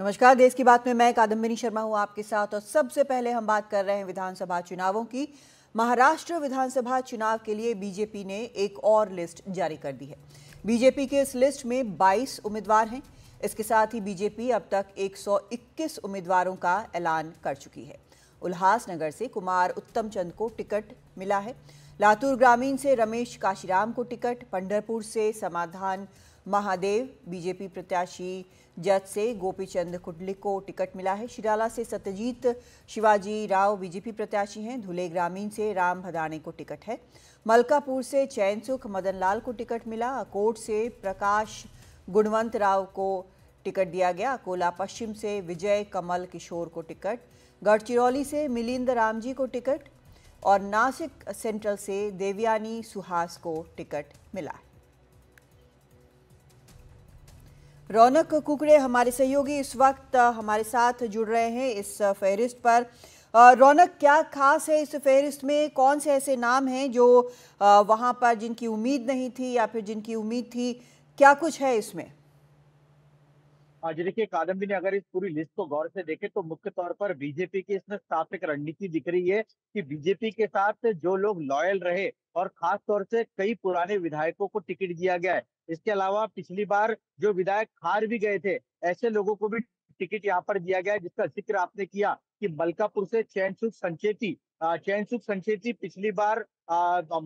नमस्कार देश की बात में मैं कादम्बिनी शर्मा हूं आपके साथ और सबसे पहले हम बात कर रहे हैं विधानसभा चुनावों की महाराष्ट्र विधानसभा चुनाव के लिए बीजेपी ने एक और लिस्ट जारी कर दी है बीजेपी के इस लिस्ट में 22 उम्मीदवार हैं इसके साथ ही बीजेपी अब तक 121 उम्मीदवारों का ऐलान कर चुकी है उल्हासनगर से कुमार उत्तम चंद को टिकट मिला है लातूर ग्रामीण से रमेश काशीराम को टिकट पंडरपुर से समाधान महादेव बीजेपी प्रत्याशी जज से गोपीचंद कुडली को टिकट मिला है शिराला से सत्यजीत शिवाजी राव बीजेपी प्रत्याशी हैं धुले ग्रामीण से राम भदाने को टिकट है मलकापुर से चैन सुख मदन लाल को टिकट मिला अकोट से प्रकाश गुणवंत राव को टिकट दिया गया अकोला पश्चिम से विजय कमल किशोर को टिकट गढ़चिरौली से मिलिंद राम जी को टिकट और नासिक सेंट्रल से देवयानी सुहास को टिकट मिला है रौनक कुकड़े हमारे सहयोगी इस वक्त हमारे साथ जुड़ रहे हैं इस फहरिस्त पर रौनक क्या खास है इस फहरिस्त में कौन से ऐसे नाम हैं जो वहाँ पर जिनकी उम्मीद नहीं थी या फिर जिनकी उम्मीद थी क्या कुछ है इसमें आज हाँ देखिए कादम्बी ने अगर इस पूरी लिस्ट को गौर से देखे तो मुख्य तौर पर बीजेपी की इसमें साफ एक रणनीति दिख रही है कि बीजेपी के साथ जो लोग लॉयल रहे और खास तौर से कई पुराने विधायकों को टिकट दिया गया है इसके अलावा पिछली बार जो विधायक हार भी गए थे ऐसे लोगों को भी टिकट यहाँ पर दिया गया है जिसका जिक्र आपने किया कि मलकापुर से चैन सुख संचेती चैन सुख संचेती पिछली बार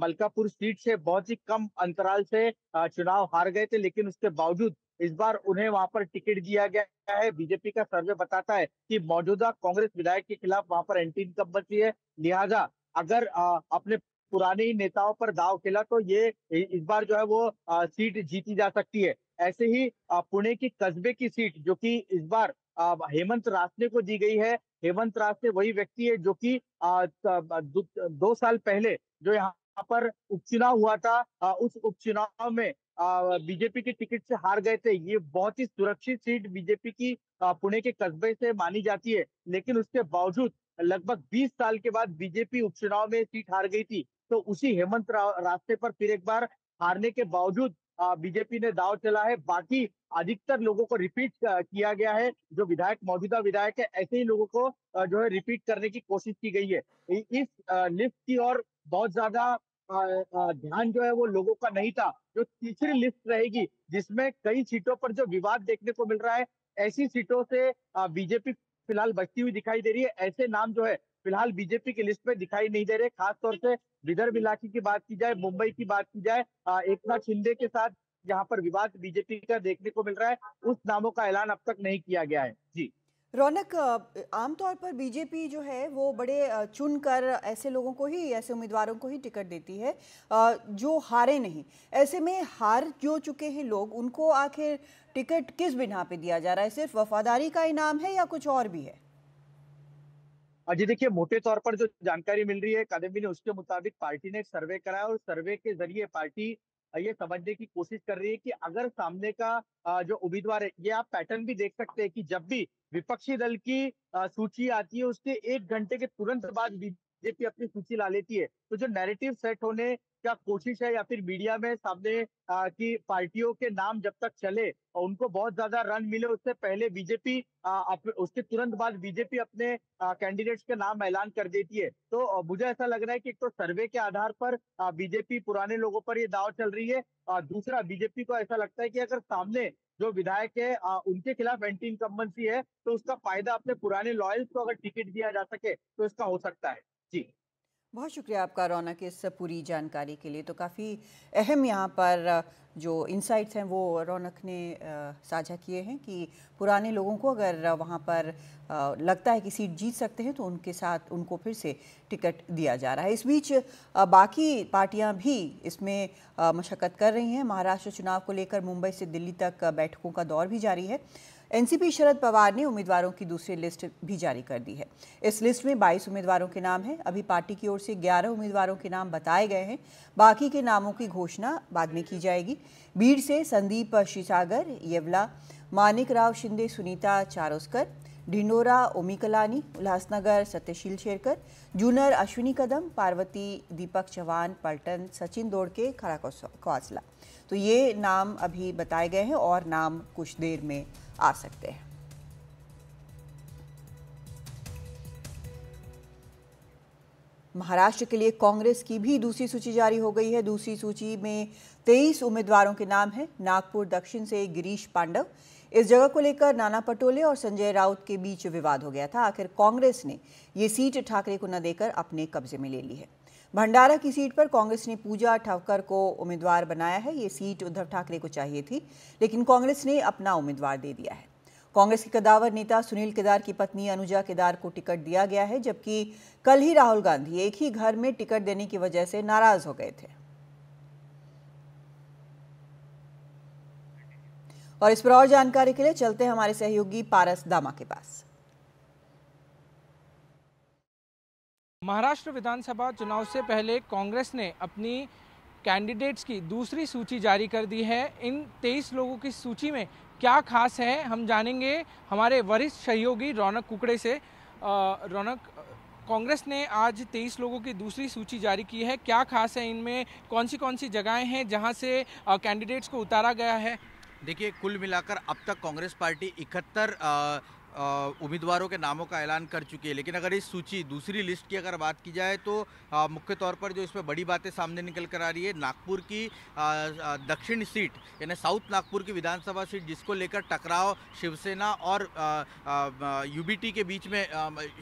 मलकापुर सीट से बहुत ही कम अंतराल से चुनाव हार गए थे लेकिन उसके बावजूद इस बार उन्हें वहां पर टिकट दिया गया है बीजेपी का सर्वे बताता है कि मौजूदा कांग्रेस विधायक के खिलाफ वहां पर एंटी इनकम्बेंसी है लिहाजा अगर अपने पुराने ही नेताओं पर दाव खेला तो ये इस बार जो है वो सीट जीती जा सकती है ऐसे ही पुणे की कस्बे की सीट जो कि इस बार हेमंत रासने को दी गई है हेमंत रासने वही व्यक्ति है जो कि दो साल पहले जो यहाँ पर उपचुनाव हुआ था उस उपचुनाव में बीजेपी के टिकट से हार गए थे ये बहुत ही सुरक्षित सीट बीजेपी की पुणे के कस्बे से मानी जाती है लेकिन उसके बावजूद लगभग 20 साल के बाद बीजेपी उपचुनाव में सीट हार गई थी तो उसी हेमंत रास्ते पर फिर एक बार हारने के बावजूद बीजेपी ने दाव चला है बाकी अधिकतर लोगों को रिपीट किया गया है जो विधायक मौजूदा विधायक है ऐसे ही लोगों को जो है रिपीट करने की कोशिश की गई है इस लिस्ट की और बहुत ज्यादा ध्यान जो है वो लोगों का नहीं था जो तीसरी लिस्ट रहेगी जिसमें कई सीटों पर जो विवाद देखने को मिल रहा है ऐसी सीटों से बीजेपी फिलहाल बचती हुई दिखाई दे रही है ऐसे नाम जो है फिलहाल बीजेपी की लिस्ट में दिखाई नहीं दे रहे खासतौर से विदर्भ इलाके की बात की जाए मुंबई की बात की जाए एक नाथ शिंदे के साथ यहाँ पर विवाद बीजेपी का देखने को मिल रहा है उस नामों का ऐलान अब तक नहीं किया गया है जी रौनक आमतौर पर बीजेपी जो है वो बड़े चुनकर ऐसे लोगों को ही ऐसे उम्मीदवारों को ही टिकट देती है जो हारे नहीं ऐसे में हार जो चुके हैं लोग उनको आखिर टिकट किस बिना पे दिया जा रहा है सिर्फ वफादारी का इनाम है या कुछ और भी है हाँ जी देखिए मोटे तौर पर जो जानकारी मिल रही है अकादमी ने उसके मुताबिक पार्टी ने एक सर्वे कराया और सर्वे के जरिए पार्टी ये समझने की कोशिश कर रही है कि अगर सामने का जो उम्मीदवार है ये आप पैटर्न भी देख सकते हैं कि जब भी विपक्षी दल की सूची आती है उसके एक घंटे के तुरंत बाद बीजेपी अपनी सूची ला लेती है तो जो नैरेटिव सेट होने क्या कोशिश है या फिर मीडिया में सामने की पार्टियों के नाम जब तक चले और उनको बहुत ज्यादा रन मिले उससे पहले बीजेपी उसके तुरंत बाद बीजेपी अपने कैंडिडेट्स के नाम ऐलान कर देती है तो मुझे ऐसा लग रहा है कि एक तो सर्वे के आधार पर बीजेपी पुराने लोगों पर ये दाव चल रही है दूसरा बीजेपी को ऐसा लगता है कि अगर सामने जो विधायक है आ, उनके खिलाफ एंटी इनकम्बेंसी है तो उसका फायदा अपने पुराने लॉयल्स को अगर टिकट दिया जा सके तो इसका हो सकता है जी बहुत शुक्रिया आपका रौनक इस पूरी जानकारी के लिए तो काफ़ी अहम यहाँ पर जो इंसाइट्स हैं वो रौनक ने साझा किए हैं कि पुराने लोगों को अगर वहाँ पर लगता है कि सीट जीत सकते हैं तो उनके साथ उनको फिर से टिकट दिया जा रहा है इस बीच बाकी पार्टियाँ भी इसमें मशक्क़त कर रही हैं महाराष्ट्र चुनाव को लेकर मुंबई से दिल्ली तक बैठकों का दौर भी जारी है एनसीपी शरद पवार ने उम्मीदवारों की दूसरी लिस्ट भी जारी कर दी है इस लिस्ट में 22 उम्मीदवारों के नाम हैं अभी पार्टी की ओर से 11 उम्मीदवारों के नाम बताए गए हैं बाकी के नामों की घोषणा बाद में की जाएगी बीड़ से संदीप श्रीसागर येवला मानिक राव शिंदे सुनीता चारोस्कर ढिंडोरा ओमी कलानी उल्हासनगर सत्यशील शेरकर जूनर अश्विनी कदम पार्वती दीपक चौहान पलटन सचिन दोड़के खड़ा कौसला तो ये नाम अभी बताए गए हैं और नाम कुछ देर में आ सकते हैं महाराष्ट्र के लिए कांग्रेस की भी दूसरी सूची जारी हो गई है दूसरी सूची में तेईस उम्मीदवारों के नाम हैं नागपुर दक्षिण से गिरीश पांडव इस जगह को लेकर नाना पटोले और संजय राउत के बीच विवाद हो गया था आखिर कांग्रेस ने ये सीट ठाकरे को न देकर अपने कब्जे में ले ली है भंडारा की सीट पर कांग्रेस ने पूजा ठाकर को उम्मीदवार बनाया है ये सीट उद्धव ठाकरे को चाहिए थी लेकिन कांग्रेस ने अपना उम्मीदवार दे दिया है कांग्रेस के कदावर नेता सुनील केदार की पत्नी अनुजा केदार को टिकट दिया गया है जबकि कल ही राहुल गांधी एक ही घर में टिकट देने की वजह से नाराज हो गए थे और इस पर और जानकारी के लिए चलते हमारे सहयोगी पारस दामा के पास महाराष्ट्र विधानसभा चुनाव से पहले कांग्रेस ने अपनी कैंडिडेट्स की दूसरी सूची जारी कर दी है इन 23 लोगों की सूची में क्या खास है हम जानेंगे हमारे वरिष्ठ सहयोगी रौनक कुकड़े से रौनक कांग्रेस ने आज 23 लोगों की दूसरी सूची जारी की है क्या खास है इनमें कौन सी कौन सी जगहें हैं जहां से कैंडिडेट्स को उतारा गया है देखिए कुल मिलाकर अब तक कांग्रेस पार्टी इकहत्तर उम्मीदवारों के नामों का ऐलान कर चुकी है लेकिन अगर इस सूची दूसरी लिस्ट की अगर बात की जाए तो मुख्य तौर पर जो इसमें बड़ी बातें सामने निकल कर आ रही है नागपुर की दक्षिण सीट यानी साउथ नागपुर की विधानसभा सीट जिसको लेकर टकराव शिवसेना और यूबीटी के बीच में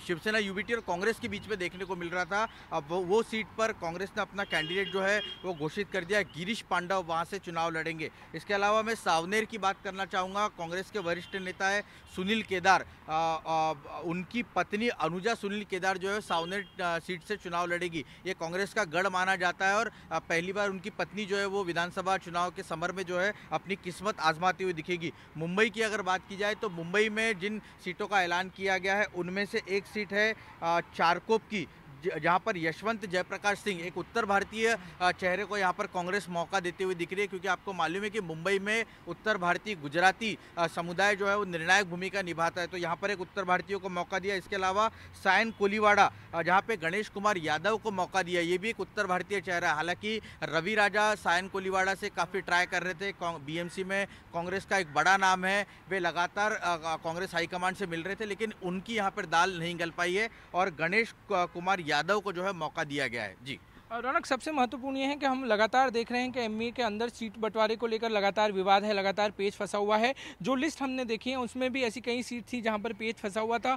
शिवसेना यूबीटी और कांग्रेस के बीच में देखने को मिल रहा था अब वो सीट पर कांग्रेस ने अपना कैंडिडेट जो है वो घोषित कर दिया गिरीश पांडव वहाँ से चुनाव लड़ेंगे इसके अलावा मैं सावनेर की बात करना चाहूँगा कांग्रेस के वरिष्ठ नेता है सुनील केदार केदार उनकी पत्नी अनुजा सुनील केदार जो है सावनेर सीट से चुनाव लड़ेगी ये कांग्रेस का गढ़ माना जाता है और पहली बार उनकी पत्नी जो है वो विधानसभा चुनाव के समर में जो है अपनी किस्मत आजमाती हुई दिखेगी मुंबई की अगर बात की जाए तो मुंबई में जिन सीटों का ऐलान किया गया है उनमें से एक सीट है चारकोप की जहाँ पर यशवंत जयप्रकाश सिंह एक उत्तर भारतीय चेहरे को यहाँ पर कांग्रेस मौका देते हुए दिख रही है क्योंकि आपको मालूम है कि मुंबई में उत्तर भारतीय गुजराती समुदाय जो है वो निर्णायक भूमिका निभाता है तो यहाँ पर एक उत्तर भारतीयों को मौका दिया इसके अलावा सायन कोलीवाड़ा जहाँ पे गणेश कुमार यादव को मौका दिया ये भी एक उत्तर भारतीय चेहरा है हालांकि रवि राजा सायन कोलीवाड़ा से काफ़ी ट्राई कर रहे थे बी में कांग्रेस का एक बड़ा नाम है वे लगातार कांग्रेस हाईकमांड से मिल रहे थे लेकिन उनकी यहाँ पर दाल नहीं गल पाई है और गणेश कुमार यादव को जो है मौका दिया गया है जी रौनक सबसे महत्वपूर्ण ये है कि हम लगातार देख रहे हैं कि एमए e के अंदर सीट बंटवारे को लेकर लगातार विवाद है लगातार पेज फंसा हुआ है जो लिस्ट हमने देखी है उसमें भी ऐसी कई सीट थी जहां पर पेज फंसा हुआ था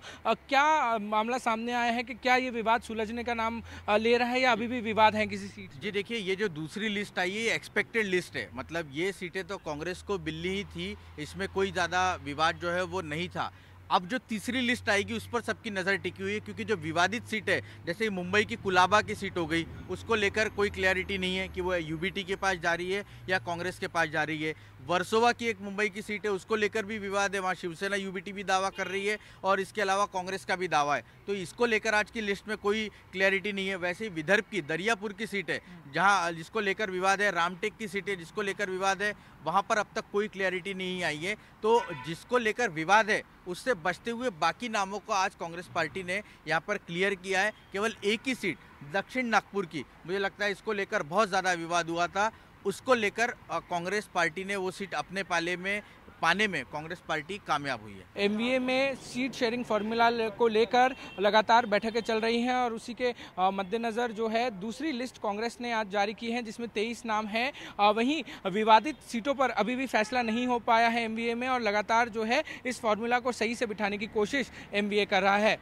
क्या मामला सामने आया है कि क्या ये विवाद सुलझने का नाम ले रहा है या अभी भी विवाद है किसी सीट जी देखिए ये जो दूसरी लिस्ट आई है ये एक्सपेक्टेड लिस्ट है मतलब ये सीटें तो कांग्रेस को बिल्ली ही थी इसमें कोई ज़्यादा विवाद जो है वो नहीं था अब जो तीसरी लिस्ट आएगी उस पर सबकी नज़र टिकी हुई है क्योंकि जो विवादित सीट है जैसे मुंबई की कुलाबा की सीट हो गई उसको लेकर कोई क्लैरिटी नहीं है कि वो यूबीटी के पास जा रही है या कांग्रेस के पास जा रही है वर्सोवा की एक मुंबई की सीट है उसको लेकर भी विवाद है वहाँ शिवसेना यूबीटी भी दावा कर रही है और इसके अलावा कांग्रेस का भी दावा है तो इसको लेकर आज की लिस्ट में कोई क्लैरिटी नहीं है वैसे ही विदर्भ की दरियापुर की सीट है जहाँ जिसको लेकर विवाद है रामटेक की सीट है जिसको लेकर विवाद है वहाँ पर अब तक कोई क्लैरिटी नहीं आई है तो जिसको लेकर विवाद है उससे बचते हुए बाकी नामों को आज कांग्रेस पार्टी ने यहाँ पर क्लियर किया है केवल एक ही सीट दक्षिण नागपुर की मुझे लगता है इसको लेकर बहुत ज़्यादा विवाद हुआ था उसको लेकर कांग्रेस पार्टी ने वो सीट अपने पाले में पाने में कांग्रेस पार्टी कामयाब हुई है एमवीए में सीट शेयरिंग फार्मूला को लेकर लगातार बैठकें चल रही हैं और उसी के मद्देनज़र जो है दूसरी लिस्ट कांग्रेस ने आज जारी की है जिसमें तेईस नाम है वहीं विवादित सीटों पर अभी भी फैसला नहीं हो पाया है एमवीए में और लगातार जो है इस फार्मूला को सही से बिठाने की कोशिश एमवीए कर रहा है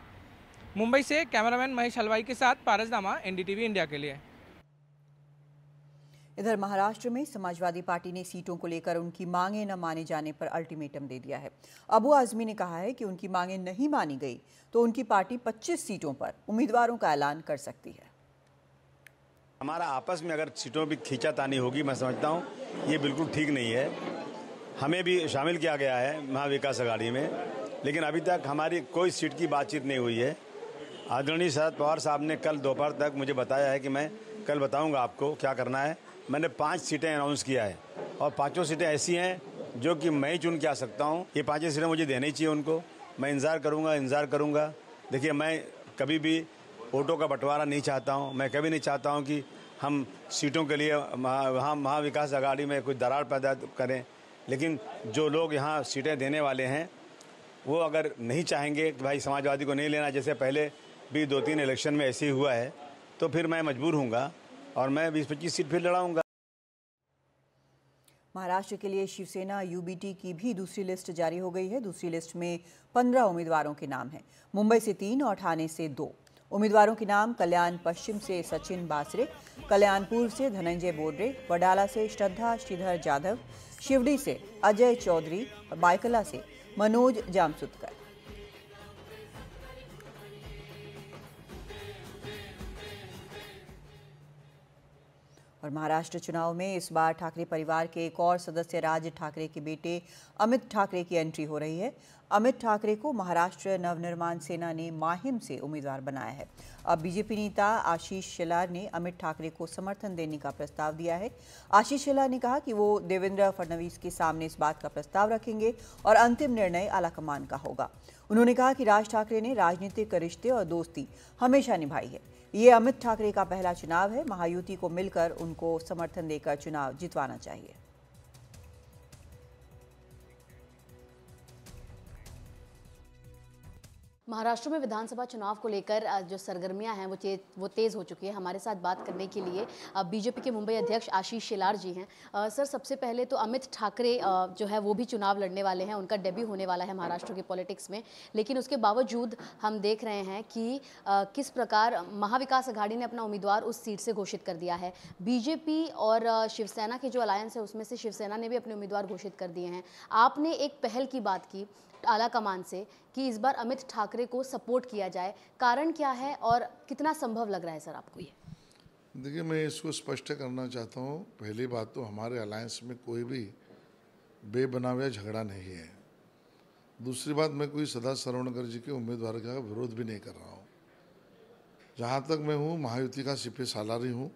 मुंबई से कैमरामैन महेश हलवाई के साथ पारसनामा एनडीटीवी इंडिया के लिए इधर महाराष्ट्र में समाजवादी पार्टी ने सीटों को लेकर उनकी मांगे न माने जाने पर अल्टीमेटम दे दिया है अबू आजमी ने कहा है कि उनकी मांगे नहीं मानी गई तो उनकी पार्टी 25 सीटों पर उम्मीदवारों का ऐलान कर सकती है हमारा आपस में अगर सीटों पर खींचातानी होगी मैं समझता हूँ ये बिल्कुल ठीक नहीं है हमें भी शामिल किया गया है महाविकास अघाड़ी में लेकिन अभी तक हमारी कोई सीट की बातचीत नहीं हुई है आदरणीय शरद पवार साहब ने कल दोपहर तक मुझे बताया है कि मैं कल बताऊंगा आपको क्या करना है मैंने पांच सीटें अनाउंस किया है और पांचों सीटें ऐसी हैं जो कि मैं चुन के आ सकता हूँ ये पांचों सीटें मुझे देनी चाहिए उनको मैं इंतज़ार करूँगा इंतज़ार करूँगा देखिए मैं कभी भी वोटों का बंटवारा नहीं चाहता हूँ मैं कभी नहीं चाहता हूँ कि हम सीटों के लिए वहाँ महाविकास अघाड़ी में कोई दरार पैदा करें लेकिन जो लोग यहाँ सीटें देने वाले हैं वो अगर नहीं चाहेंगे कि भाई समाजवादी को नहीं लेना जैसे पहले भी दो तीन इलेक्शन में ऐसे ही हुआ है तो फिर मैं मजबूर हूँ और मैं बीस पच्चीस सीट फिर लड़ाऊंगा महाराष्ट्र के लिए शिवसेना यूबीटी की भी दूसरी लिस्ट जारी हो गई है दूसरी लिस्ट में पंद्रह उम्मीदवारों के नाम हैं मुंबई से तीन और ठाणे से दो उम्मीदवारों के नाम कल्याण पश्चिम से सचिन बासरे कल्याण पूर्व से धनंजय बोडरे वडाला से श्रद्धा श्रीधर जाधव शिवडी से अजय चौधरी और बायकला से मनोज जामसुतकर और महाराष्ट्र चुनाव में इस बार ठाकरे परिवार के एक और सदस्य राज ठाकरे के बेटे अमित ठाकरे की एंट्री हो रही है अमित ठाकरे को महाराष्ट्र नवनिर्माण सेना ने माहिम से उम्मीदवार बनाया है अब बीजेपी नेता आशीष शेलार ने अमित ठाकरे को समर्थन देने का प्रस्ताव दिया है आशीष शेलार ने कहा कि वो देवेंद्र फडणवीस के सामने इस बात का प्रस्ताव रखेंगे और अंतिम निर्णय आलाकमान का होगा उन्होंने कहा कि राज ठाकरे ने राजनीतिक रिश्ते और दोस्ती हमेशा निभाई है ये अमित ठाकरे का पहला चुनाव है महायुति को मिलकर उनको समर्थन देकर चुनाव जितवाना चाहिए महाराष्ट्र में विधानसभा चुनाव को लेकर जो सरगर्मियां हैं वो तेज वो तेज़ हो चुकी है हमारे साथ बात करने के लिए बीजेपी के मुंबई अध्यक्ष आशीष शेलार जी हैं सर सबसे पहले तो अमित ठाकरे जो है वो भी चुनाव लड़ने वाले हैं उनका डेब्यू होने वाला है महाराष्ट्र की पॉलिटिक्स में लेकिन उसके बावजूद हम देख रहे हैं कि किस प्रकार महाविकास अघाड़ी ने अपना उम्मीदवार उस सीट से घोषित कर दिया है बीजेपी और शिवसेना के जो अलायंस है उसमें से शिवसेना ने भी अपने उम्मीदवार घोषित कर दिए हैं आपने एक पहल की बात की आला कमान से कि इस बार अमित ठाकरे को सपोर्ट किया जाए कारण क्या है और कितना संभव लग रहा है सर आपको ये देखिए मैं इसको स्पष्ट करना चाहता हूँ पहली बात तो हमारे अलायंस में कोई भी बेबनाव झगड़ा नहीं है दूसरी बात मैं कोई सदा सरवणकर जी के उम्मीदवार का विरोध भी नहीं कर रहा हूँ जहाँ तक मैं हूँ महायुति का सिपे सालारी हूँ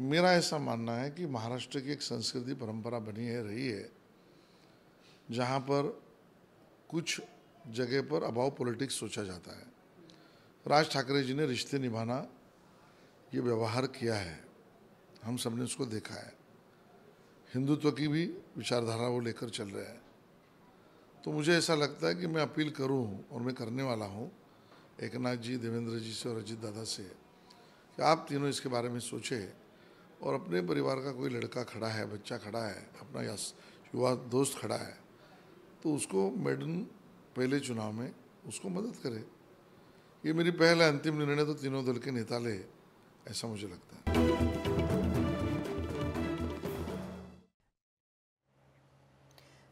मेरा ऐसा मानना है कि महाराष्ट्र की एक संस्कृति परंपरा बनी है रही है जहाँ पर कुछ जगह पर अभाव पॉलिटिक्स सोचा जाता है राज ठाकरे जी ने रिश्ते निभाना ये व्यवहार किया है हम सब ने उसको देखा है हिंदुत्व की भी विचारधारा वो लेकर चल रहे हैं तो मुझे ऐसा लगता है कि मैं अपील करूं और मैं करने वाला हूं एकनाथ जी देवेंद्र जी से और अजीत दादा से कि आप तीनों इसके बारे में सोचें और अपने परिवार का कोई लड़का खड़ा है बच्चा खड़ा है अपना युवा दोस्त खड़ा है तो उसको मैडम पहले चुनाव में उसको मदद करे ये मेरी पहला अंतिम निर्णय तो तीनों दल के नेता ले ऐसा मुझे लगता है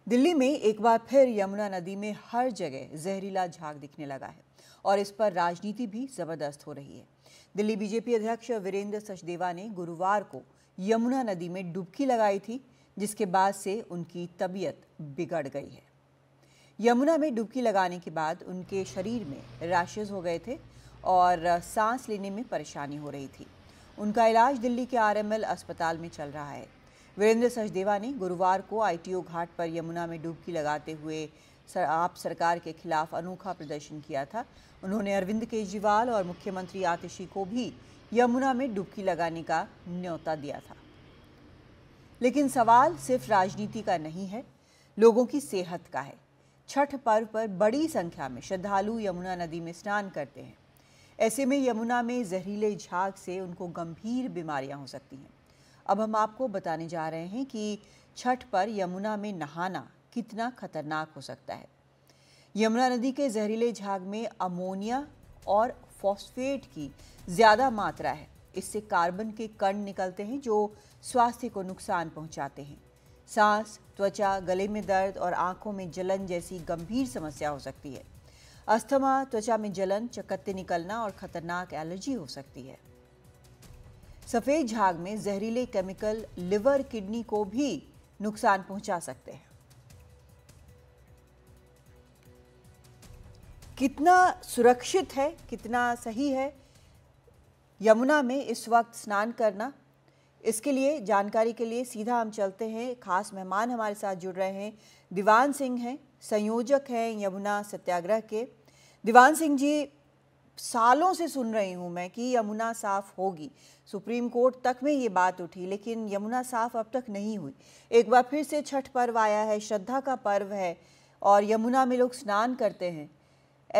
दिल्ली में एक बार फिर यमुना नदी में हर जगह जहरीला झाग दिखने लगा है और इस पर राजनीति भी जबरदस्त हो रही है दिल्ली बीजेपी अध्यक्ष वीरेंद्र सचदेवा ने गुरुवार को यमुना नदी में डुबकी लगाई थी जिसके बाद से उनकी तबीयत बिगड़ गई है यमुना में डुबकी लगाने के बाद उनके शरीर में रैशेज हो गए थे और सांस लेने में परेशानी हो रही थी उनका इलाज दिल्ली के आरएमएल अस्पताल में चल रहा है वीरेंद्र सचदेवा ने गुरुवार को आईटीओ घाट पर यमुना में डुबकी लगाते हुए सर आप सरकार के खिलाफ अनोखा प्रदर्शन किया था उन्होंने अरविंद केजरीवाल और मुख्यमंत्री आतिशी को भी यमुना में डुबकी लगाने का न्योता दिया था लेकिन सवाल सिर्फ राजनीति का नहीं है लोगों की सेहत का है छठ पर्व पर बड़ी संख्या में श्रद्धालु यमुना नदी में स्नान करते हैं ऐसे में यमुना में जहरीले झाग से उनको गंभीर बीमारियां हो सकती हैं अब हम आपको बताने जा रहे हैं कि छठ पर यमुना में नहाना कितना खतरनाक हो सकता है यमुना नदी के जहरीले झाग में अमोनिया और फॉस्फेट की ज़्यादा मात्रा है इससे कार्बन के कण निकलते हैं जो स्वास्थ्य को नुकसान पहुंचाते हैं सांस त्वचा गले में दर्द और आंखों में जलन जैसी गंभीर समस्या हो सकती है अस्थमा त्वचा में जलन चकत्ते निकलना और खतरनाक एलर्जी हो सकती है सफ़ेद झाग में जहरीले केमिकल लिवर किडनी को भी नुकसान पहुंचा सकते हैं कितना सुरक्षित है कितना सही है यमुना में इस वक्त स्नान करना इसके लिए जानकारी के लिए सीधा हम चलते हैं खास मेहमान हमारे साथ जुड़ रहे हैं दीवान सिंह हैं संयोजक हैं यमुना सत्याग्रह के दीवान सिंह जी सालों से सुन रही हूँ मैं कि यमुना साफ होगी सुप्रीम कोर्ट तक में ये बात उठी लेकिन यमुना साफ अब तक नहीं हुई एक बार फिर से छठ पर्व आया है श्रद्धा का पर्व है और यमुना में लोग स्नान करते हैं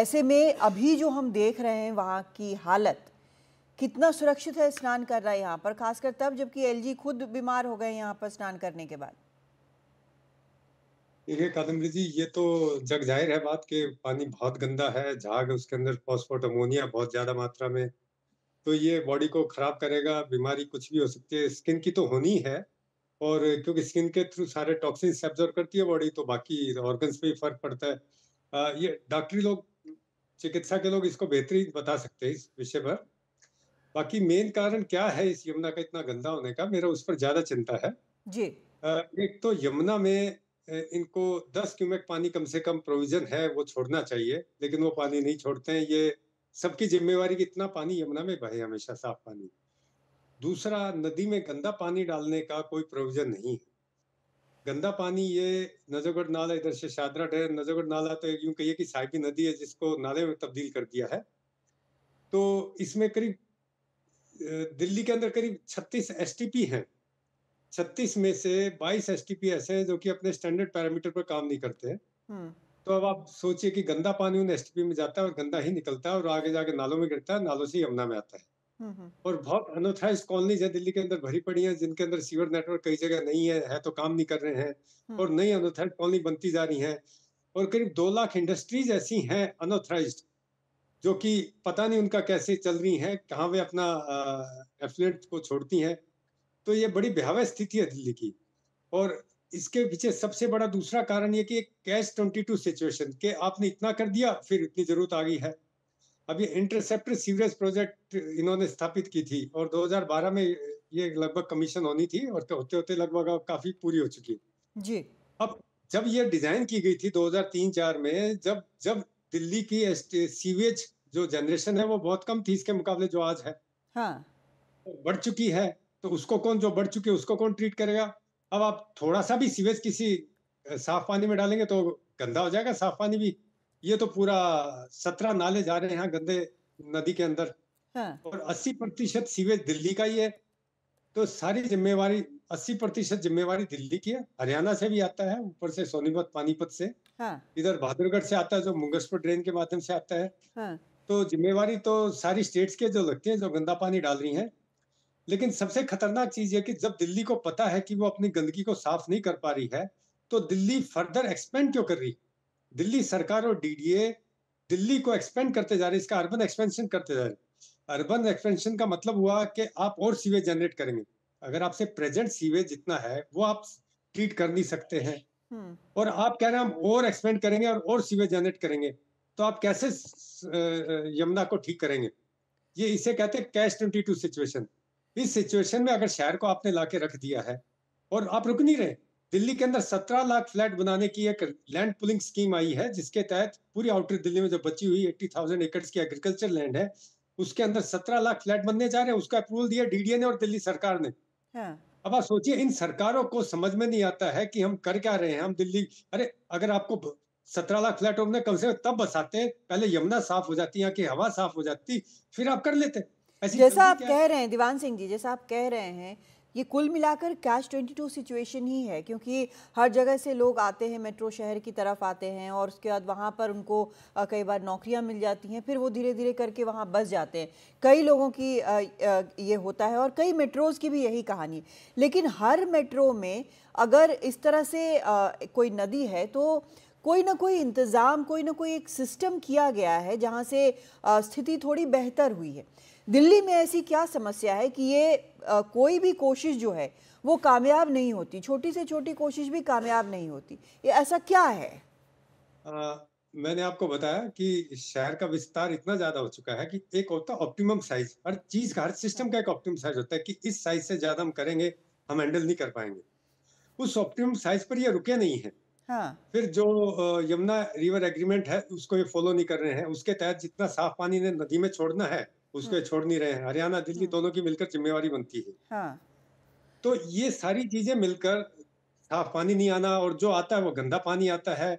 ऐसे में अभी जो हम देख रहे हैं वहाँ की हालत कितना सुरक्षित है स्नान कर रहा है यहाँ पर खासकर तब जबकि एलजी खुद बीमार हो गए यहाँ पर स्नान करने के बाद देखिए कादम्बरी जी ये तो जग जाहिर है बात के पानी बहुत गंदा है झाग उसके अंदर फॉस्फोट अमोनिया बहुत ज्यादा मात्रा में तो ये बॉडी को खराब करेगा बीमारी कुछ भी हो सकती है स्किन की तो होनी है और क्योंकि स्किन के थ्रू सारे टॉक्सिन एब्जॉर्व करती है बॉडी तो बाकी ऑर्गन्स पे भी फर्क पड़ता है आ, ये डॉक्टरी लोग चिकित्सा के लोग इसको बेहतरीन बता सकते हैं इस विषय पर बाकी मेन कारण क्या है इस यमुना का इतना गंदा होने का मेरा उस पर ज्यादा चिंता है जी एक तो यमुना में इनको 10 क्यूमेक पानी कम से कम प्रोविजन है वो छोड़ना चाहिए लेकिन वो पानी नहीं छोड़ते हैं ये सबकी जिम्मेवारी की इतना पानी यमुना में बहे हमेशा साफ पानी दूसरा नदी में गंदा पानी डालने का कोई प्रोविजन नहीं है गंदा पानी ये नजरगढ़ नाला इधर से शादरा डे नजरगढ़ नाला तो यूं कहिए कि साहिबी नदी है जिसको नाले में तब्दील कर दिया है तो इसमें करीब दिल्ली के अंदर करीब 36 एस हैं 36 में से 22 एस ऐसे हैं जो कि अपने स्टैंडर्ड पैरामीटर पर काम नहीं करते हैं हम्म। तो अब आप सोचिए कि गंदा पानी उन एसटीपी में जाता है और गंदा ही निकलता है और आगे जाके नालों में गिरता है नालों से यमुना में आता है हम्म, हम्म। और बहुत अनोथराइज कॉलोनीज है दिल्ली के अंदर भरी पड़ी है जिनके अंदर सीवर नेटवर्क कई जगह नहीं है है तो काम नहीं कर रहे हैं और नई अनोथाइज कॉलोनी बनती जा रही है और करीब दो लाख इंडस्ट्रीज ऐसी हैं अनोथराइज जो कि पता नहीं उनका कैसे चल रही है कहाँ वे अपना एफिलेट को छोड़ती हैं तो ये बड़ी भयावह स्थिति है दिल्ली की और इसके पीछे सबसे बड़ा दूसरा कारण ये कि एक कैश ट्वेंटी टू सिचुएशन के आपने इतना कर दिया फिर इतनी जरूरत आ गई है अब ये इंटरसेप्टर सीवरेज प्रोजेक्ट इन्होंने स्थापित की थी और 2012 में ये लगभग कमीशन होनी थी और तो होते होते लगभग काफी पूरी हो चुकी जी अब जब ये डिजाइन की गई थी 2003-4 में जब जब दिल्ली की सीवेज जो जनरेशन है वो बहुत कम थी इसके मुकाबले जो आज है हाँ. तो बढ़ चुकी है तो उसको कौन जो बढ़ चुकी है उसको कौन ट्रीट करेगा अब आप थोड़ा सा भी सीवेज किसी साफ पानी में डालेंगे तो गंदा हो जाएगा साफ पानी भी ये तो पूरा सत्रह नाले जा रहे हैं यहाँ गंदे नदी के अंदर हाँ. और अस्सी प्रतिशत सीवेज दिल्ली का ही है तो सारी जिम्मेवारी अस्सी प्रतिशत जिम्मेवारी दिल्ली की है हरियाणा से भी आता है ऊपर से सोनीपत पानीपत से हाँ। इधर बहादुरगढ़ से आता है जो मुंगसपुर ड्रेन के माध्यम से आता है हाँ। तो जिम्मेवारी तो सारी स्टेट्स के जो लगती है जो गंदा पानी डाल रही है लेकिन सबसे खतरनाक चीज है कि जब दिल्ली को पता है कि वो अपनी गंदगी को साफ नहीं कर पा रही है तो दिल्ली फर्दर एक्सपेंड क्यों कर रही दिल्ली सरकार और डीडीए दिल्ली को एक्सपेंड करते जा रहे इसका अर्बन एक्सपेंशन करते जा रहे अर्बन एक्सपेंशन का मतलब हुआ कि आप और सीवेज जनरेट करेंगे अगर आपसे प्रेजेंट सीवेज जितना है वो आप ट्रीट कर नहीं सकते हैं हम्म। और आप कह रहे हैं हम और एक्सपेंड करेंगे और और सीवेज जनरेट करेंगे तो आप कैसे यमुना को ठीक करेंगे ये इसे कहते हैं कैश ट्वेंटी टू सिचुएशन इस सिचुएशन में अगर शहर को आपने ला रख दिया है और आप रुक नहीं रहे दिल्ली के अंदर सत्रह लाख फ्लैट बनाने की एक लैंड पुलिंग स्कीम आई है जिसके तहत पूरी आउटर दिल्ली में जो बची हुई एट्टी थाउजेंड एकड़ की एग्रीकल्चर लैंड है उसके अंदर सत्रह लाख फ्लैट बनने जा रहे हैं उसका अप्रूवल दिया डीडीए ने और दिल्ली सरकार ने हाँ। अब आप सोचिए इन सरकारों को समझ में नहीं आता है कि हम कर क्या रहे हैं हम दिल्ली अरे अगर आपको सत्रह लाख फ्लैट में कम से कम तब बसाते हैं पहले यमुना साफ हो जाती यहाँ की हवा साफ हो जाती फिर आप कर लेते जैसा आप कह रहे हैं दीवान सिंह जी जैसा आप कह रहे हैं ये कुल मिलाकर कैश 22 सिचुएशन ही है क्योंकि हर जगह से लोग आते हैं मेट्रो शहर की तरफ आते हैं और उसके बाद वहाँ पर उनको कई बार नौकरियाँ मिल जाती हैं फिर वो धीरे धीरे करके वहाँ बस जाते हैं कई लोगों की ये होता है और कई मेट्रोज़ की भी यही कहानी लेकिन हर मेट्रो में अगर इस तरह से कोई नदी है तो कोई ना कोई इंतज़ाम कोई ना कोई एक सिस्टम किया गया है जहाँ से स्थिति थोड़ी बेहतर हुई है दिल्ली में ऐसी क्या समस्या है कि ये आ, कोई भी कोशिश जो है वो कामयाब नहीं होती छोटी से छोटी कोशिश भी कामयाब नहीं होती ये ऐसा क्या है आ, मैंने आपको बताया कि शहर का विस्तार इतना ज्यादा हो चुका है कि एक होता है ऑप्टिमम साइज हर चीज का हर सिस्टम का एक ऑप्टिमम साइज होता है कि इस साइज से ज्यादा हम करेंगे हम हैंडल नहीं कर पाएंगे उस ऑप्टिमम साइज पर ये रुके नहीं है हाँ। फिर जो यमुना रिवर एग्रीमेंट है उसको ये फॉलो नहीं कर रहे हैं उसके तहत जितना साफ पानी ने नदी में छोड़ना है उसको हाँ। छोड़ नहीं रहे हैं हरियाणा दिल्ली हाँ। दोनों की मिलकर जिम्मेवारी बनती है हाँ। तो ये सारी चीजें मिलकर साफ पानी नहीं आना और जो आता है वो गंदा पानी आता है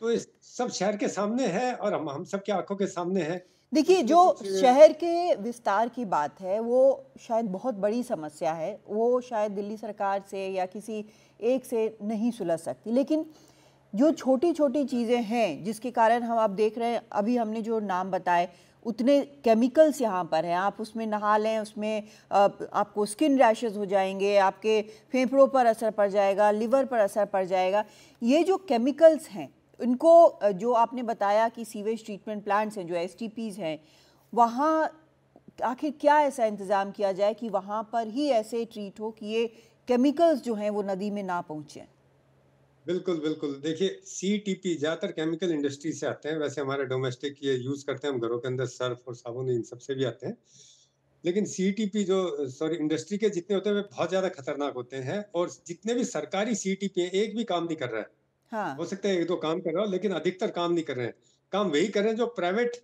तो इस सब शहर के सामने है और हम हम सब के आंखों के सामने है देखिए तो जो शहर के विस्तार की बात है वो शायद बहुत बड़ी समस्या है वो शायद दिल्ली सरकार से या किसी एक से नहीं सुलझ सकती लेकिन जो छोटी छोटी चीज़ें हैं जिसके कारण हम आप देख रहे हैं अभी हमने जो नाम बताए उतने केमिकल्स यहाँ पर हैं आप उसमें नहा लें उसमें आपको स्किन रैशेज हो जाएंगे आपके फेफड़ों पर असर पड़ जाएगा लिवर पर असर पड़ जाएगा ये जो केमिकल्स हैं इनको जो आपने बताया कि सीवेज ट्रीटमेंट प्लांट्स हैं जो एस हैं वहाँ आखिर क्या ऐसा इंतज़ाम किया जाए कि वहाँ पर ही ऐसे ट्रीट हो कि ये केमिकल्स जो हैं वो नदी में ना पहुँचें बिल्कुल बिल्कुल देखिए सी टी पी ज़्यादातर केमिकल इंडस्ट्री से आते हैं वैसे हमारे डोमेस्टिक ये यूज़ करते हैं हम घरों के अंदर सर्फ और साबुन इन सब से भी आते हैं लेकिन सी टी पी जो सॉरी इंडस्ट्री के जितने होते हैं वे बहुत ज़्यादा खतरनाक होते हैं और जितने भी सरकारी सी टी पी है एक भी काम नहीं कर रहा है हाँ। हो सकता है एक दो काम कर रहा हो लेकिन अधिकतर काम नहीं कर रहे हैं काम वही कर रहे हैं जो प्राइवेट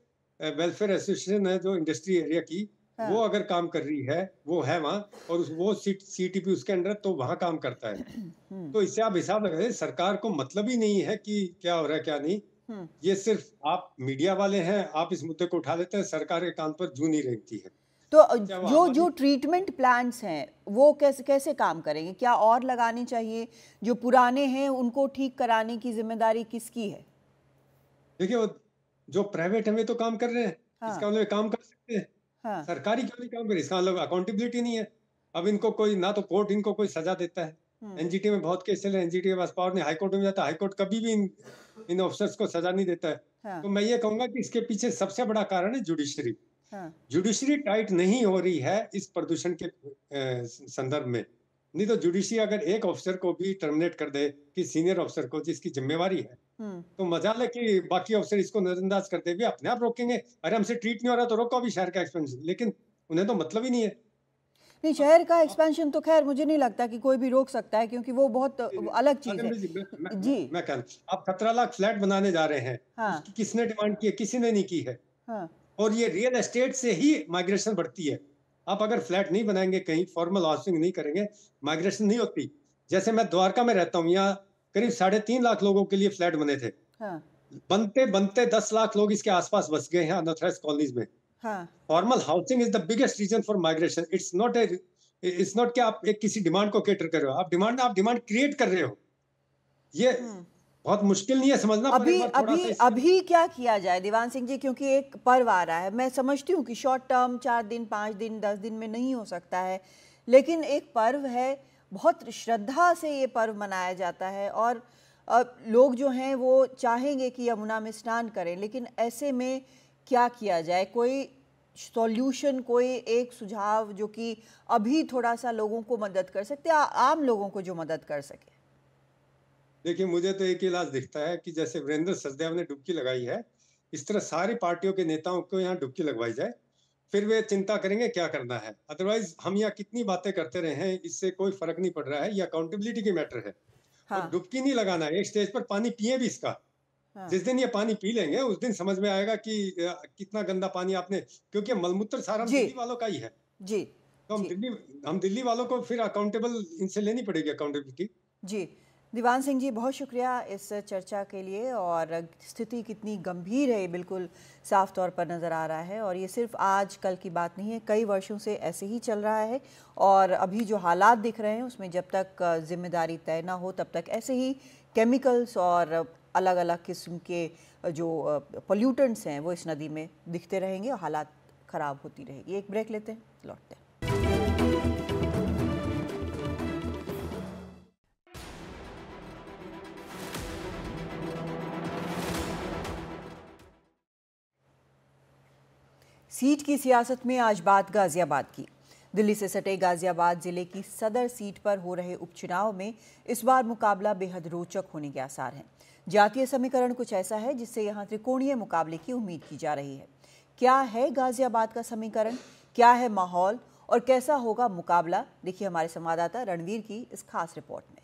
वेलफेयर एसोसिएशन है जो इंडस्ट्री एरिया की हाँ। वो अगर काम कर रही है वो है वहाँ और उस, वो सी सी टी उसके अंडर तो वहाँ काम करता है हम्म। तो इससे आप हिसाब लगा सरकार को मतलब ही नहीं है कि क्या हो रहा है क्या नहीं हम्म। ये सिर्फ आप मीडिया वाले हैं आप इस मुद्दे को उठा लेते हैं सरकार के काम पर जूनी रहती है तो, तो जो जो ट्रीटमेंट प्लांट्स हैं वो कैसे कैसे काम करेंगे क्या और लगाने चाहिए जो पुराने हैं उनको ठीक कराने की जिम्मेदारी किसकी है देखिए जो प्राइवेट हमें तो काम कर रहे हैं हाँ। इसका मतलब काम कर सकते हैं हाँ। सरकारी क्यों नहीं काम करी इसका मतलब अकाउंटेबिलिटी नहीं है अब इनको कोई ना तो कोर्ट इनको कोई सजा देता है हम्म। एनजीटी में बहुत केस चले एनजीटी के पास पावर नहीं हाईकोर्ट में जाता हाईकोर्ट कभी भी इन इन ऑफिसर्स को सजा नहीं देता है हाँ. तो मैं ये कहूंगा कि इसके पीछे सबसे बड़ा कारण है जुडिशरी हाँ. जुडिशरी टाइट नहीं हो रही है इस प्रदूषण के संदर्भ में नहीं तो जुडिशी अगर एक ऑफिसर को भी टर्मिनेट कर दे कि सीनियर ऑफिसर को जिसकी जिम्मेवारी है हम्म। तो मजा ले कि बाकी ऑफिसर इसको नजरअंदाज करते हुए अपने आप रोकेंगे अरे हमसे ट्रीट नहीं हो रहा तो रोको अभी शहर का एक्सपेंशन लेकिन उन्हें तो मतलब ही नहीं है नहीं शहर का एक्सपेंशन तो खैर मुझे नहीं लगता कि कोई भी रोक सकता है क्योंकि वो बहुत अलग चीज है जी मैं, जी मैं कल आप सत्रह लाख फ्लैट बनाने जा रहे हैं हाँ। किसने डिमांड की है किसी ने नहीं की है हाँ। और ये रियल एस्टेट से ही माइग्रेशन बढ़ती है आप अगर फ्लैट नहीं बनाएंगे कहीं फॉर्मल हाउसिंग नहीं करेंगे माइग्रेशन नहीं होती जैसे मैं द्वारका में रहता हूँ यहाँ करीब साढ़े तीन लाख लोगों के लिए फ्लैट बने थे हाँ। बनते बनते दस लाख लोग इसके आसपास बस गए हैं अनऑथराइज कॉलोनीज में formal housing is the biggest reason for migration it's not a it's not कि आप एक किसी डिमांड को कैटर कर रहे हो आप डिमांड आप डिमांड क्रिएट कर रहे हो ये हम्म। बहुत मुश्किल नहीं है समझना अभी अभी अभी क्या किया जाए दीवान सिंह जी क्योंकि एक पर्व आ रहा है मैं समझती हूँ कि शॉर्ट टर्म चार दिन पाँच दिन दस दिन में नहीं हो सकता है लेकिन एक पर्व है बहुत श्रद्धा से ये पर्व मनाया जाता है और लोग जो हैं वो चाहेंगे कि यमुना में स्नान करें लेकिन ऐसे में क्या किया जाए कोई सॉल्यूशन कोई एक सुझाव जो कि अभी थोड़ा सा लोगों को मदद कर सकते आम लोगों को जो मदद कर सके देखिए मुझे तो एक इलाज दिखता है कि जैसे वीरेंद्र सचदेव ने डुबकी लगाई है इस तरह सारी पार्टियों के नेताओं को यहाँ डुबकी लगवाई जाए फिर वे चिंता करेंगे क्या करना है अदरवाइज हम यहाँ कितनी बातें करते रहे हैं इससे कोई फर्क नहीं पड़ रहा है ये अकाउंटेबिलिटी की मैटर है हाँ। डुबकी नहीं लगाना एक स्टेज पर पानी पिए भी इसका हाँ। जिस दिन ये पानी पी लेंगे उस दिन समझ में आएगा कि कितना गंदा पानी आपने क्योंकि मलमूत्र सारा दिल्ली वालों का ही है जी तो हम दिल्ली हम दिल्ली वालों को फिर अकाउंटेबल इनसे लेनी पड़ेगी अकाउंटेबिलिटी जी दीवान सिंह जी बहुत शुक्रिया इस चर्चा के लिए और स्थिति कितनी गंभीर है ये बिल्कुल साफ तौर पर नज़र आ रहा है और ये सिर्फ आज कल की बात नहीं है कई वर्षों से ऐसे ही चल रहा है और अभी जो हालात दिख रहे हैं उसमें जब तक जिम्मेदारी तय ना हो तब तक ऐसे ही केमिकल्स और अलग अलग किस्म के जो पोल्यूटेंट्स हैं वो इस नदी में दिखते रहेंगे और हालात ख़राब होती रहेगी एक ब्रेक लेते हैं लौटते हैं सीट की सियासत में आज बात गाजियाबाद की दिल्ली से सटे गाजियाबाद जिले की सदर सीट पर हो रहे उपचुनाव में इस बार मुकाबला बेहद रोचक होने के आसार हैं जातीय समीकरण कुछ ऐसा है जिससे यहाँ त्रिकोणीय मुकाबले की उम्मीद की जा रही है क्या है गाजियाबाद का समीकरण क्या है माहौल और कैसा होगा मुकाबला देखिए हमारे संवाददाता रणवीर की इस खास रिपोर्ट में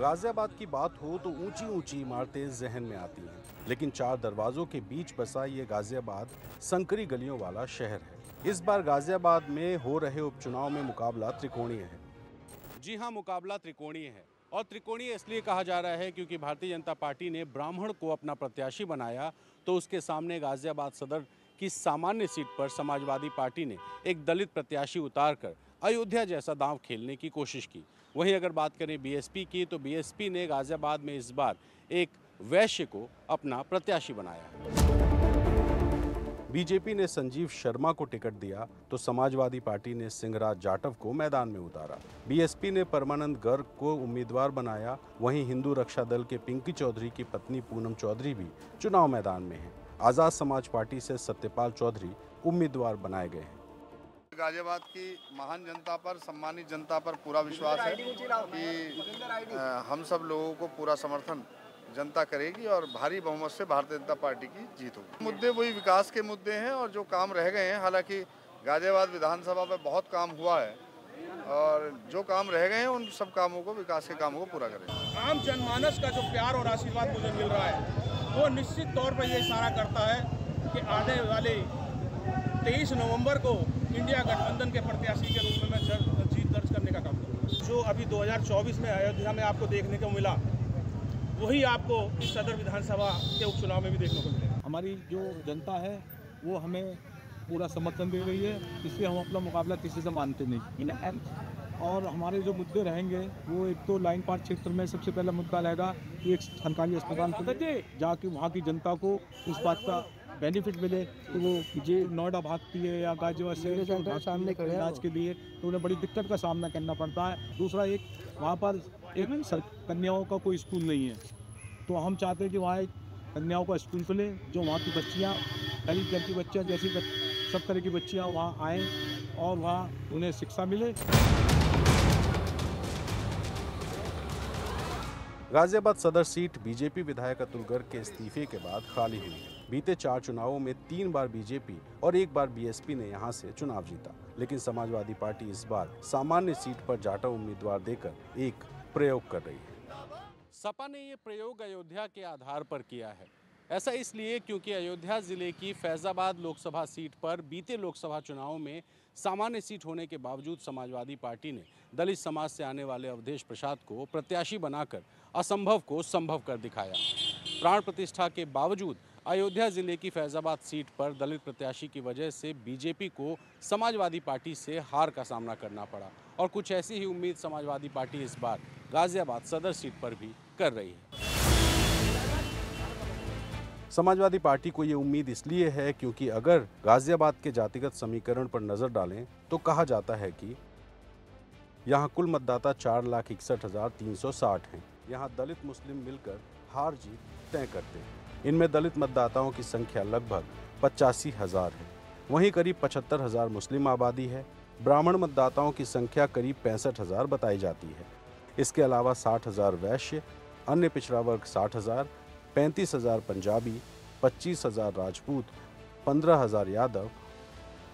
गाजियाबाद की बात हो तो ऊंची ऊंची इमारतें जहन में आती हैं लेकिन चार दरवाज़ों के बीच बसा ये गाजियाबाद संकरी गलियों वाला शहर है इस बार गाजियाबाद में हो रहे उपचुनाव में मुकाबला त्रिकोणीय है जी हाँ मुकाबला त्रिकोणीय है और त्रिकोणीय इसलिए कहा जा रहा है क्योंकि भारतीय जनता पार्टी ने ब्राह्मण को अपना प्रत्याशी बनाया तो उसके सामने गाजियाबाद सदर की सामान्य सीट पर समाजवादी पार्टी ने एक दलित प्रत्याशी उतार कर अयोध्या जैसा दांव खेलने की कोशिश की वहीं अगर बात करें बीएसपी की तो बीएसपी ने गाज़ियाबाद में इस बार एक वैश्य को अपना प्रत्याशी बनाया बीजेपी ने संजीव शर्मा को टिकट दिया तो समाजवादी पार्टी ने सिंहराज जाटव को मैदान में उतारा बीएसपी ने परमानंद गर्ग को उम्मीदवार बनाया वहीं हिंदू रक्षा दल के पिंकी चौधरी की पत्नी पूनम चौधरी भी चुनाव मैदान में हैं आज़ाद समाज पार्टी से सत्यपाल चौधरी उम्मीदवार बनाए गए हैं गाजियाबाद की महान जनता पर सम्मानित जनता पर पूरा विश्वास है कि हम सब लोगों को पूरा समर्थन जनता करेगी और भारी बहुमत से भारतीय जनता पार्टी की जीत होगी मुद्दे वही विकास के मुद्दे हैं और जो काम रह गए हैं हालांकि गाजियाबाद विधानसभा में बहुत काम हुआ है और जो काम रह गए हैं उन सब कामों को विकास के कामों को पूरा करें आम जनमानस का जो प्यार और आशीर्वाद मुझे मिल रहा है वो निश्चित तौर पर ये इशारा करता है कि आने वाले तेईस नवंबर को इंडिया गठबंधन के प्रत्याशी के रूप में मैं जीत दर्ज करने का काम करूँगा जो अभी 2024 में अयोध्या में आपको देखने को मिला वही आपको इस सदर विधानसभा के उपचुनाव में भी देखने को मिलेगा हमारी जो जनता है वो हमें पूरा समर्थन दे रही है इसलिए हम अपना मुकाबला किसी से मानते नहीं और हमारे जो मुद्दे रहेंगे वो एक तो लाइन पार्क क्षेत्र में सबसे पहला मुद्दा रहेगा कि एक सरकारी अस्पताल जाके वहाँ की जनता को इस बात का बेनिफिट मिले तो वो जे नोएडा भागती है या गाजियाबाद से सामने खड़े इलाज के लिए तो उन्हें बड़ी दिक्कत का सामना करना पड़ता है दूसरा एक वहाँ पर एक सर कन्याओं का कोई स्कूल नहीं है तो हम चाहते हैं कि वहाँ एक कन्याओं का स्कूल खुलें जो वहाँ की बच्चियाँ गरीब घर की बच्चियाँ जैसी सब तरह की बच्चियाँ वहाँ आएँ और वहाँ उन्हें शिक्षा मिले गाजियाबाद सदर सीट बीजेपी विधायक अतुल गर्ग के इस्तीफे के बाद खाली हुई है बीते चार चुनावों में तीन बार बीजेपी और एक बार बीएसपी ने यहाँ से चुनाव जीता लेकिन समाजवादी पार्टी इस बार सामान्य सीट पर जाटा उम्मीदवार देकर एक प्रयोग कर रही है सपा ने ये प्रयोग अयोध्या के आधार पर किया है ऐसा इसलिए क्योंकि अयोध्या ज़िले की फैज़ाबाद लोकसभा सीट पर बीते लोकसभा चुनाव में सामान्य सीट होने के बावजूद समाजवादी पार्टी ने दलित समाज से आने वाले अवधेश प्रसाद को प्रत्याशी बनाकर असंभव को संभव कर दिखाया प्राण प्रतिष्ठा के बावजूद अयोध्या ज़िले की फैज़ाबाद सीट पर दलित प्रत्याशी की वजह से बीजेपी को समाजवादी पार्टी से हार का सामना करना पड़ा और कुछ ऐसी ही उम्मीद समाजवादी पार्टी इस बार गाज़ियाबाद सदर सीट पर भी कर रही है समाजवादी पार्टी को ये उम्मीद इसलिए है क्योंकि अगर गाज़ियाबाद के जातिगत समीकरण पर नज़र डालें तो कहा जाता है कि यहाँ कुल मतदाता चार लाख इकसठ हज़ार तीन सौ साठ हैं यहाँ दलित मुस्लिम मिलकर हार जीत तय करते हैं इनमें दलित मतदाताओं की संख्या लगभग पचासी हजार है वहीं करीब पचहत्तर हजार मुस्लिम आबादी है ब्राह्मण मतदाताओं की संख्या करीब पैंसठ हजार बताई जाती है इसके अलावा साठ हजार वैश्य अन्य पिछड़ा वर्ग साठ हजार पैंतीस हजार पंजाबी पच्चीस हजार राजपूत पंद्रह हजार यादव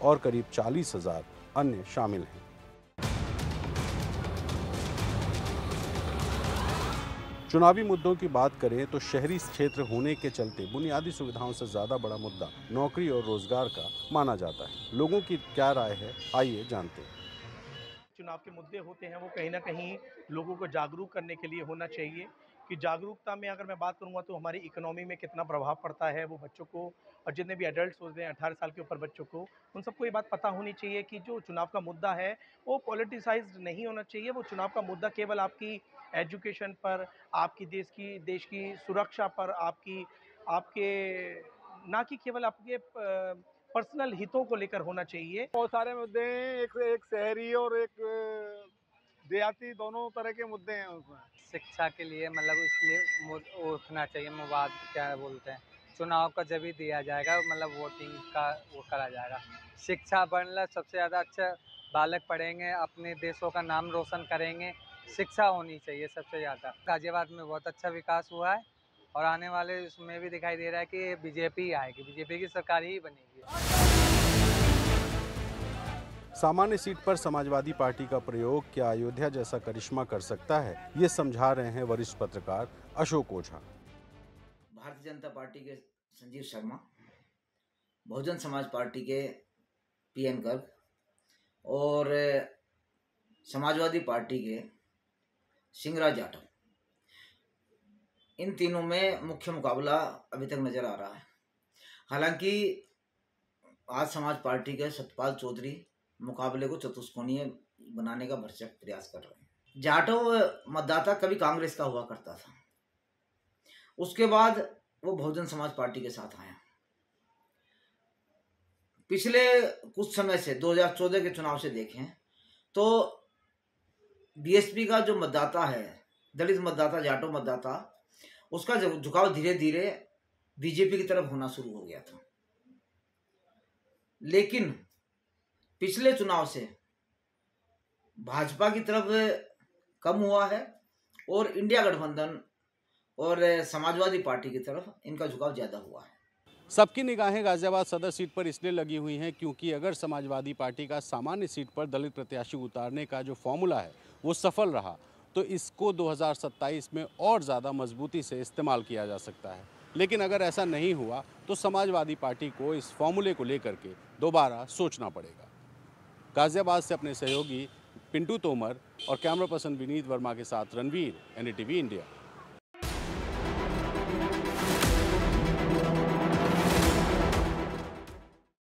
और करीब चालीस हजार अन्य शामिल हैं चुनावी मुद्दों की बात करें तो शहरी क्षेत्र होने के चलते बुनियादी सुविधाओं से ज़्यादा बड़ा मुद्दा नौकरी और रोजगार का माना जाता है लोगों की क्या राय है आइए जानते हैं चुनाव के मुद्दे होते हैं वो कहीं ना कहीं लोगों को जागरूक करने के लिए होना चाहिए कि जागरूकता में अगर मैं बात करूँगा तो हमारी इकोनॉमी में कितना प्रभाव पड़ता है वो बच्चों को और जितने भी एडल्ट होते हैं अठारह साल के ऊपर बच्चों को उन सबको ये बात पता होनी चाहिए कि जो चुनाव का मुद्दा है वो पॉलिटिसाइज नहीं होना चाहिए वो चुनाव का मुद्दा केवल आपकी एजुकेशन पर आपकी देश की देश की सुरक्षा पर आपकी आपके ना कि केवल आपके पर्सनल हितों को लेकर होना चाहिए बहुत सारे मुद्दे हैं एक एक शहरी और एक देहाती दोनों तरह के मुद्दे हैं उसमें शिक्षा के लिए मतलब इसलिए उठना चाहिए मवाद क्या बोलते हैं चुनाव का जब भी दिया जाएगा मतलब वोटिंग का वो करा जाएगा शिक्षा बढ़ना सबसे ज़्यादा अच्छा बालक पढ़ेंगे अपने देशों का नाम रोशन करेंगे शिक्षा होनी चाहिए सबसे ज़्यादा गाजियाबाद में बहुत अच्छा विकास हुआ है और आने वाले उसमें भी दिखाई दे रहा है कि बीजेपी आएगी बीजेपी की सरकार ही बनेगी सामान्य सीट पर समाजवादी पार्टी का प्रयोग क्या अयोध्या जैसा करिश्मा कर सकता है ये समझा रहे हैं वरिष्ठ पत्रकार अशोक ओझा भारतीय जनता पार्टी के संजीव शर्मा बहुजन समाज पार्टी के पीएम गर्ग और समाजवादी पार्टी के सिंगराज आटम इन तीनों में मुख्य मुकाबला अभी तक नज़र आ रहा है हालांकि आज समाज पार्टी के सतपाल चौधरी मुकाबले को चतुष्कोणीय बनाने का भरसक प्रयास कर रहे हैं जाटव मतदाता कभी कांग्रेस का हुआ करता था उसके बाद वो बहुजन समाज पार्टी के साथ आया पिछले कुछ समय से 2014 के चुनाव से देखें तो बीएसपी का जो मतदाता है दलित मतदाता जाटो मतदाता उसका झुकाव धीरे धीरे बीजेपी की तरफ होना शुरू हो गया था लेकिन पिछले चुनाव से भाजपा की तरफ कम हुआ है और इंडिया गठबंधन और समाजवादी पार्टी की तरफ इनका झुकाव ज़्यादा हुआ है सबकी निगाहें गाजियाबाद सदर सीट पर इसलिए लगी हुई हैं क्योंकि अगर समाजवादी पार्टी का सामान्य सीट पर दलित प्रत्याशी उतारने का जो फॉर्मूला है वो सफल रहा तो इसको 2027 में और ज़्यादा मजबूती से इस्तेमाल किया जा सकता है लेकिन अगर ऐसा नहीं हुआ तो समाजवादी पार्टी को इस फॉर्मूले को लेकर के दोबारा सोचना पड़ेगा गाज़ियाबाद से अपने सहयोगी पिंटू तोमर और कैमरा पर्सन विनीत वर्मा के साथ रणवीर एन इंडिया